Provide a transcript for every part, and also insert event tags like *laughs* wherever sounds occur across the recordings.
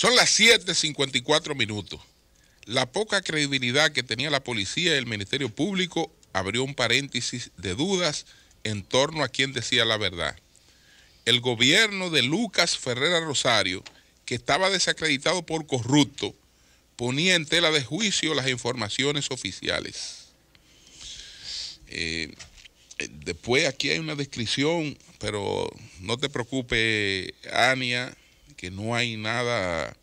Son las 7.54 minutos. La poca credibilidad que tenía la policía y el Ministerio Público abrió un paréntesis de dudas en torno a quién decía la verdad. El gobierno de Lucas Ferrera Rosario, que estaba desacreditado por corrupto, ponía en tela de juicio las informaciones oficiales. Eh, después aquí hay una descripción, pero no te preocupes, Ania, que no hay nada,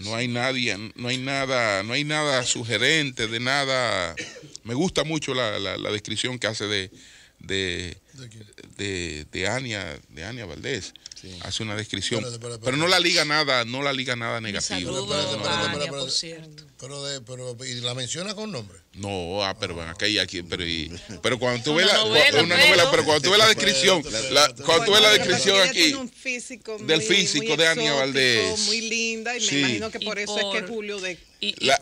no hay nadie, no hay nada, no hay nada sugerente de nada. Me gusta mucho la, la, descripción que hace de de, de, de Ania, de Ania Valdés. Hace una descripción. Pero no la liga nada, no la liga nada negativo. por cierto. Pero, de, pero, ¿y la menciona con nombre? No, ah, pero bueno, aquí, aquí, pero, y, pero cuando tú ves la, una novela, pues. pero cuando tú la descripción, la, cuando tú ves la descripción aquí, del físico de Ania Valdés. Muy linda, y me imagino que por eso es que Julio de.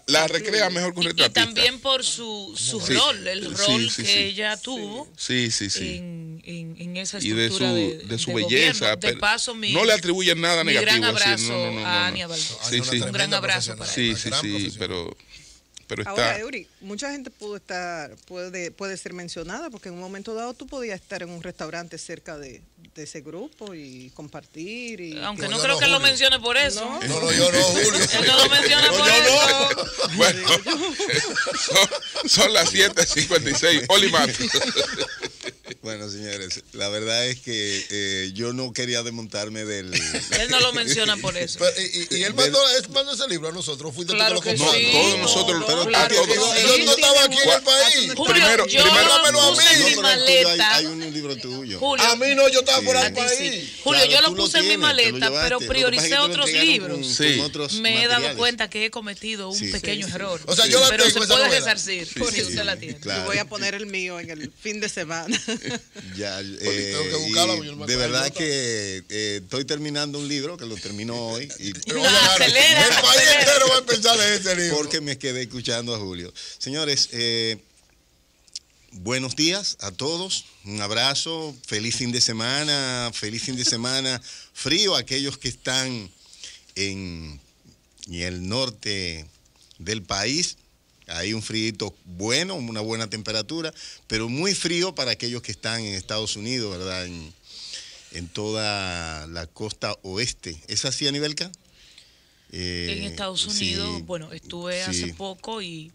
la, recrea mejor con retratista. Y también por su, su rol, el rol que ella tuvo. Sí, sí, sí. En, en, en, esa estructura y de su, de, su belleza. De paso, mi, no le atribuyen nada mi negativo. Un gran abrazo no, a Ania Sí, sí. Un gran abrazo para Sí, sí, sí, pero... Pero está... Ahora, Eury, mucha gente pudo estar, puede, puede ser mencionada, porque en un momento dado tú podías estar en un restaurante cerca de, de ese grupo y compartir. Y Aunque no, creo que Julio. lo mencione por eso. No, no, yo no, Julio. Él no lo menciona por eso. Bueno, *laughs* son, son las 7.56. Olimat. Bueno, señores, la verdad es que eh, yo no quería desmontarme del. *laughs* él no lo menciona por *laughs* eso. y, él mandó, ese libro a nosotros. Fuiste No, todos nosotros. No, yo no estaba aquí en el país. primero, primero, a mí. hay, un libro tuyo. a mí no, yo estaba por el Julio, yo lo puse en mi maleta, pero prioricé otros libros. Me he dado cuenta que he cometido un pequeño error. O sea, yo la tengo. Pero se puede resarcir. Por eso usted la tiene. Voy a poner el mío en el fin de semana. *laughs* *laughs* Ya, de verdad que eh, estoy terminando un libro que lo termino hoy. Y, *laughs* el país entero va a pensar en este libro. Porque me quedé escuchando a Julio. Señores, eh, buenos días a todos. Un abrazo. Feliz fin de semana. Feliz fin de *laughs* semana. Frío a aquellos que están en, en el norte del país. Hay un frío bueno, una buena temperatura, pero muy frío para aquellos que están en Estados Unidos, ¿verdad? En, toda la costa oeste. ¿Es así a nivel eh, en Estados Unidos, bueno, estuve hace poco y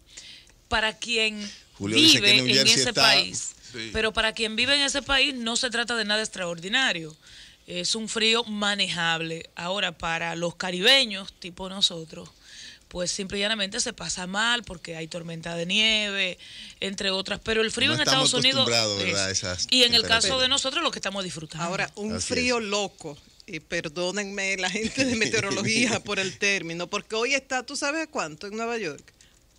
para quien vive en ese país, pero para quien vive en ese país no se trata de nada extraordinario. Es un frío manejable. Ahora, para los caribeños, tipo nosotros, pues simple y llanamente se pasa mal porque hay tormenta de nieve, entre otras. Pero el frío en Estados Unidos. y en el caso de nosotros, lo que estamos disfrutando. Ahora, un frío loco. Y perdónenme la gente de *laughs* meteorología por el término, porque hoy está, ¿tú sabes cuánto en Nueva York?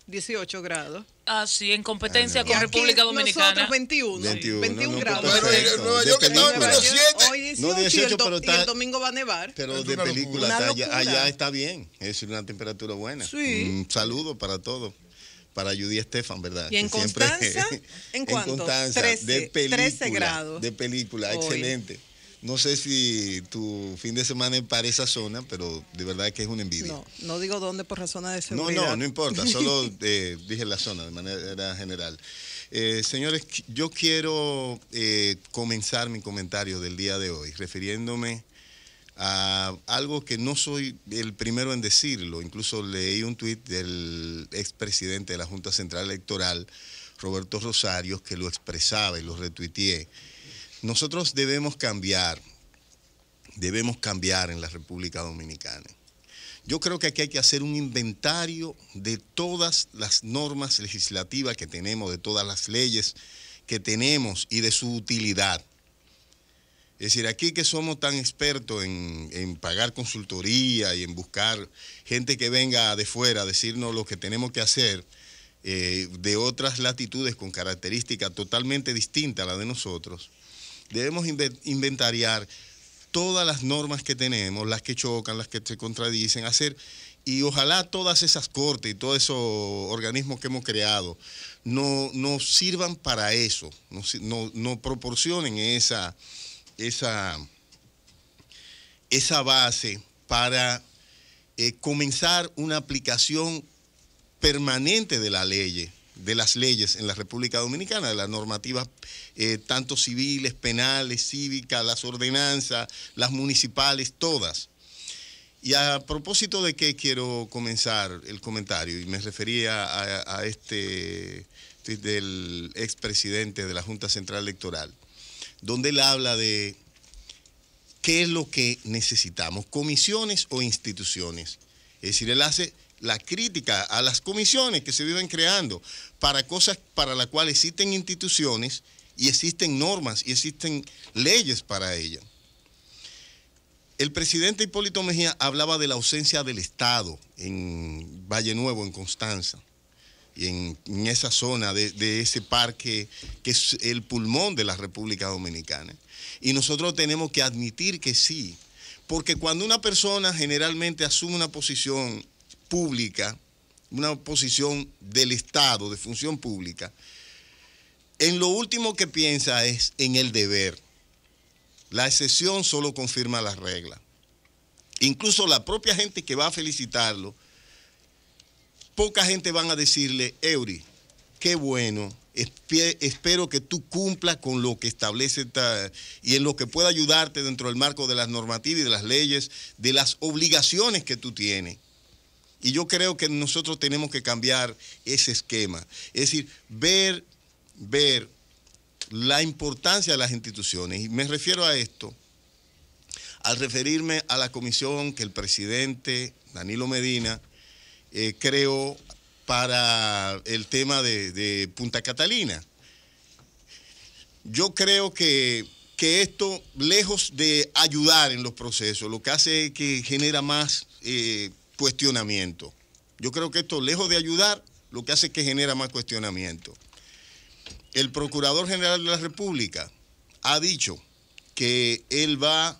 18 grados. Ah, sí, en competencia ah, con República Dominicana. Nosotros 21. 21, 21 grados. Nueva York estaba en menos 7. No, 18, y el, pero está, el domingo va a nevar. Pero de película, allá, ah, está bien. Es una temperatura buena. Sí. Un saludo para todos. Para Judy Estefan, ¿verdad? Y en Constanza, siempre, *laughs* ¿en cuánto? En 13, de película, grados. De película, excelente. No sé si tu fin de semana es para esa zona, pero de verdad que es un envidia. No, no digo dónde por razones de seguridad. No, no, no importa, solo *laughs* eh, dije la zona de manera general. Eh, señores, yo quiero eh, comenzar mi comentario del día de hoy refiriéndome a algo que no soy el primero en decirlo. Incluso leí un tuit del expresidente de la Junta Central Electoral, Roberto Rosario, que lo expresaba y lo retuiteé nosotros debemos cambiar, debemos cambiar en la República Dominicana. Yo creo que aquí hay que hacer un inventario de todas las normas legislativas que tenemos, de todas las leyes que tenemos y de su utilidad. Es decir, aquí que somos tan expertos en, pagar consultoría y en buscar gente que venga de fuera a decirnos lo que tenemos que hacer eh, de otras latitudes con características totalmente distintas a las de nosotros, debemos inventariar todas las normas que tenemos, las que chocan, las que se contradicen, hacer y ojalá todas esas cortes y todos esos organismos que hemos creado no, no sirvan para eso, no, no, proporcionen esa, esa, esa base para eh, comenzar una aplicación permanente de la ley de las leyes en la República Dominicana, de las normativas eh, tanto civiles, penales, cívicas, las ordenanzas, las municipales, todas. Y a propósito de qué quiero comenzar el comentario, y me refería a, a este del expresidente de la Junta Central Electoral, donde él habla de qué es lo que necesitamos, comisiones o instituciones. Es decir, él hace la crítica a las comisiones que se viven creando para cosas para las cuales existen instituciones y existen normas y existen leyes para ellas. El presidente Hipólito Mejía hablaba de la ausencia del Estado en Valle Nuevo, en Constanza, y en, esa zona de, de ese parque que es el pulmón de la República Dominicana. Y nosotros tenemos que admitir que sí, porque cuando una persona generalmente asume una posición pública, una posición del Estado, de función pública, en lo último que piensa es en el deber. La excepción solo confirma las reglas. Incluso la propia gente que va a felicitarlo, poca gente van a decirle, Euri, qué bueno, espero que tú cumplas con lo que establece y en lo que pueda ayudarte dentro del marco de las normativas y de las leyes, de las obligaciones que tú tienes. Y yo creo que nosotros tenemos que cambiar ese esquema. Es decir, ver, ver la importancia de las instituciones. Y me refiero a esto al referirme a la comisión que el presidente Danilo Medina eh, creó para el tema de, Punta Catalina. Yo creo que, esto, lejos de ayudar en los procesos, lo que hace es que genera más... Eh, cuestionamiento. Yo creo que esto, lejos de ayudar, lo que hace es que genera más cuestionamiento. El Procurador General de la República ha dicho que él va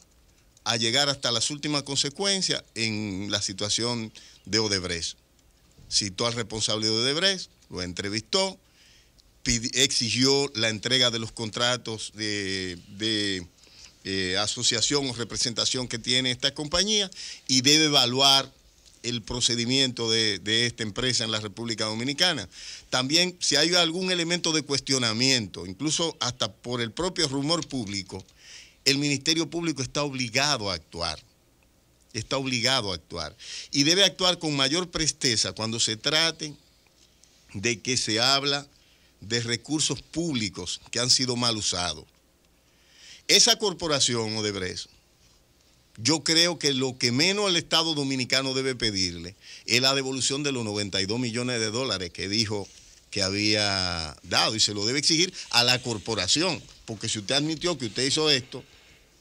a llegar hasta las últimas consecuencias en la situación de Odebrecht. Citó al responsable de Odebrecht, lo entrevistó, exigió la entrega de los contratos de, eh, asociación o representación que tiene esta compañía y debe evaluar el procedimiento de, esta empresa en la República Dominicana. También si hay algún elemento de cuestionamiento, incluso hasta por el propio rumor público, el Ministerio Público está obligado a actuar. Está obligado a actuar. Y debe actuar con mayor presteza cuando se trate de que se habla de recursos públicos que han sido mal usados. Esa corporación, Odebrecht, yo creo que lo que menos el Estado dominicano debe pedirle es la devolución de los 92 millones de dólares que dijo que había dado y se lo debe exigir a la corporación, porque si usted admitió que usted hizo esto,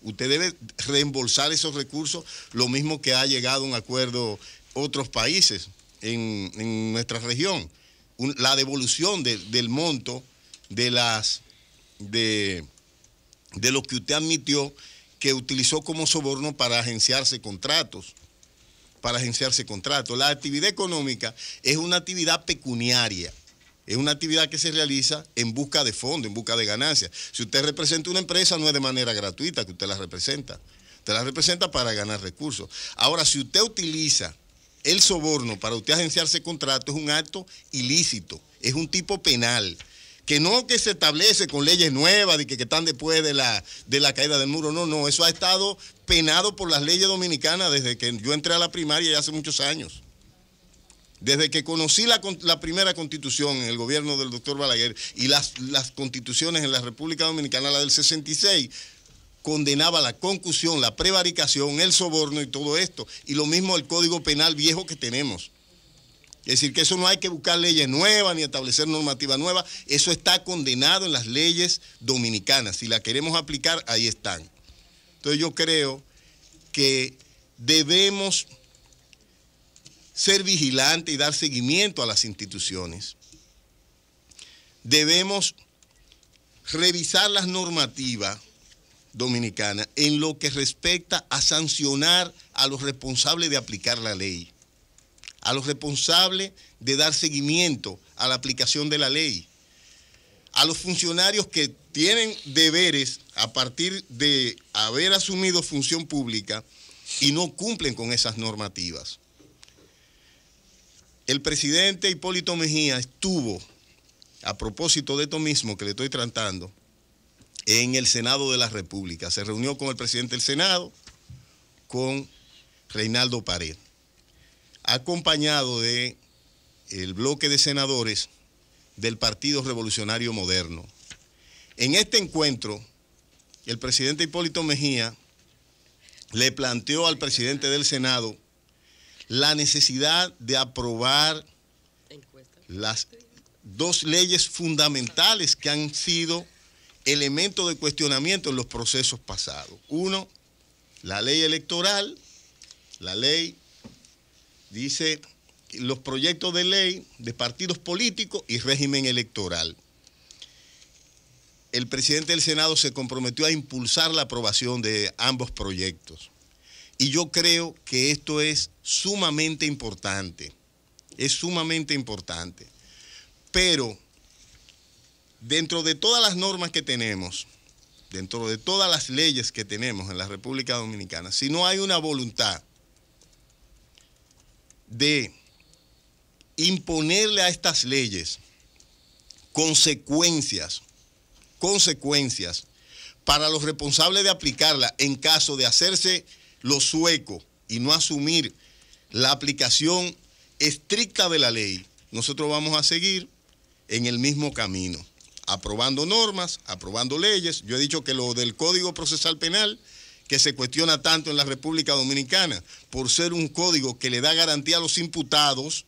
usted debe reembolsar esos recursos, lo mismo que ha llegado a un acuerdo otros países en, nuestra región, la devolución del monto de las de, de lo que usted admitió que utilizó como soborno para agenciarse contratos. Para agenciarse contratos. La actividad económica es una actividad pecuniaria. Es una actividad que se realiza en busca de fondos, en busca de ganancias. Si usted representa una empresa, no es de manera gratuita que usted la representa. Usted la representa para ganar recursos. Ahora, si usted utiliza el soborno para usted agenciarse contratos es un acto ilícito, es un tipo penal que no que se establece con leyes nuevas de que, están después de la, de la caída del muro, no, no, eso ha estado penado por las leyes dominicanas desde que yo entré a la primaria ya hace muchos años. Desde que conocí la, primera constitución en el gobierno del doctor Balaguer y las, las constituciones en la República Dominicana, la del 66, condenaba la concusión, la prevaricación, el soborno y todo esto. Y lo mismo el Código Penal viejo que tenemos. Es decir, que eso no hay que buscar leyes nuevas ni establecer normativa nueva. Eso está condenado en las leyes dominicanas. Si la queremos aplicar, ahí están. Entonces yo creo que debemos ser vigilantes y dar seguimiento a las instituciones. Debemos revisar las normativas dominicanas en lo que respecta a sancionar a los responsables de aplicar la ley a los responsables de dar seguimiento a la aplicación de la ley, a los funcionarios que tienen deberes a partir de haber asumido función pública y no cumplen con esas normativas. El presidente Hipólito Mejía estuvo, a propósito de esto mismo que le estoy tratando, en el Senado de la República. Se reunió con el presidente del Senado, con Reinaldo Pared acompañado de el bloque de senadores del Partido Revolucionario Moderno. En este encuentro, el presidente Hipólito Mejía le planteó al presidente del Senado la necesidad de aprobar las dos leyes fundamentales que han sido elementos de cuestionamiento en los procesos pasados. Uno, la ley electoral, la ley dice los proyectos de ley de partidos políticos y régimen electoral. El presidente del Senado se comprometió a impulsar la aprobación de ambos proyectos. Y yo creo que esto es sumamente importante, es sumamente importante. Pero dentro de todas las normas que tenemos, dentro de todas las leyes que tenemos en la República Dominicana, si no hay una voluntad de imponerle a estas leyes consecuencias, consecuencias para los responsables de aplicarla en caso de hacerse lo sueco y no asumir la aplicación estricta de la ley, nosotros vamos a seguir en el mismo camino, aprobando normas, aprobando leyes. Yo he dicho que lo del Código Procesal Penal que se cuestiona tanto en la República Dominicana, por ser un código que le da garantía a los imputados,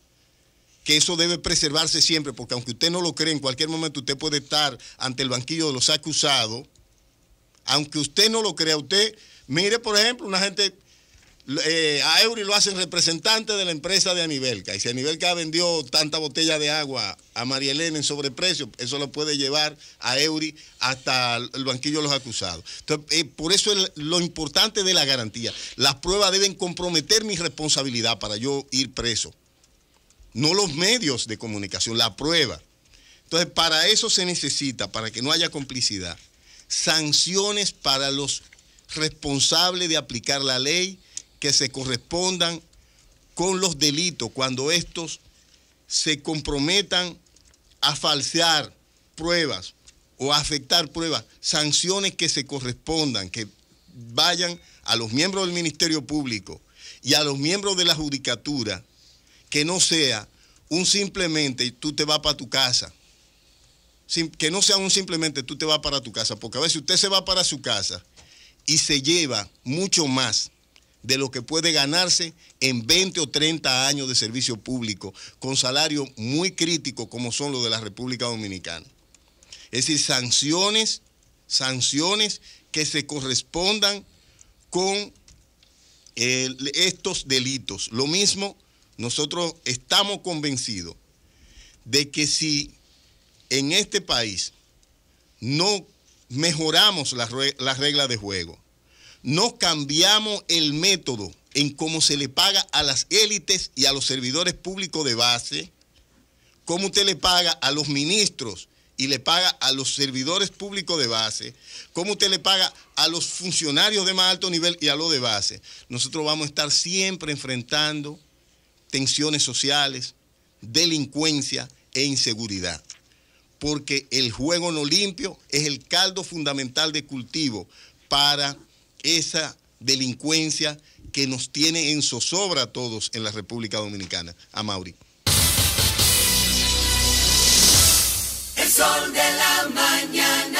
que eso debe preservarse siempre, porque aunque usted no lo cree, en cualquier momento usted puede estar ante el banquillo de los acusados, aunque usted no lo crea, usted, mire por ejemplo, una gente eh, a Eury lo hacen representante de la empresa de Anibelca. Y si Anibelca vendió tanta botella de agua a María Elena en sobreprecio, eso lo puede llevar a Eury hasta el banquillo de los acusados. Entonces, eh, por eso es lo importante de la garantía. Las pruebas deben comprometer mi responsabilidad para yo ir preso. No los medios de comunicación, la prueba. Entonces, para eso se necesita, para que no haya complicidad, sanciones para los responsables de aplicar la ley que se correspondan con los delitos cuando estos se comprometan a falsear pruebas o a afectar pruebas, sanciones que se correspondan, que vayan a los miembros del Ministerio Público y a los miembros de la Judicatura, que no sea un simplemente tú te vas para tu casa, que no sea un simplemente tú te vas para tu casa, porque a veces usted se va para su casa y se lleva mucho más de lo que puede ganarse en 20 o 30 años de servicio público, con salarios muy críticos como son los de la República Dominicana. Es decir, sanciones, sanciones que se correspondan con eh, estos delitos. Lo mismo, nosotros estamos convencidos de que si en este país no mejoramos las reglas de juego, no cambiamos el método en cómo se le paga a las élites y a los servidores públicos de base, cómo usted le paga a los ministros y le paga a los servidores públicos de base, cómo usted le paga a los funcionarios de más alto nivel y a los de base, nosotros vamos a estar siempre enfrentando tensiones sociales, delincuencia e inseguridad. Porque el juego no limpio es el caldo fundamental de cultivo para esa delincuencia que nos tiene en zozobra a todos en la República Dominicana. A Mauri. sol de la mañana.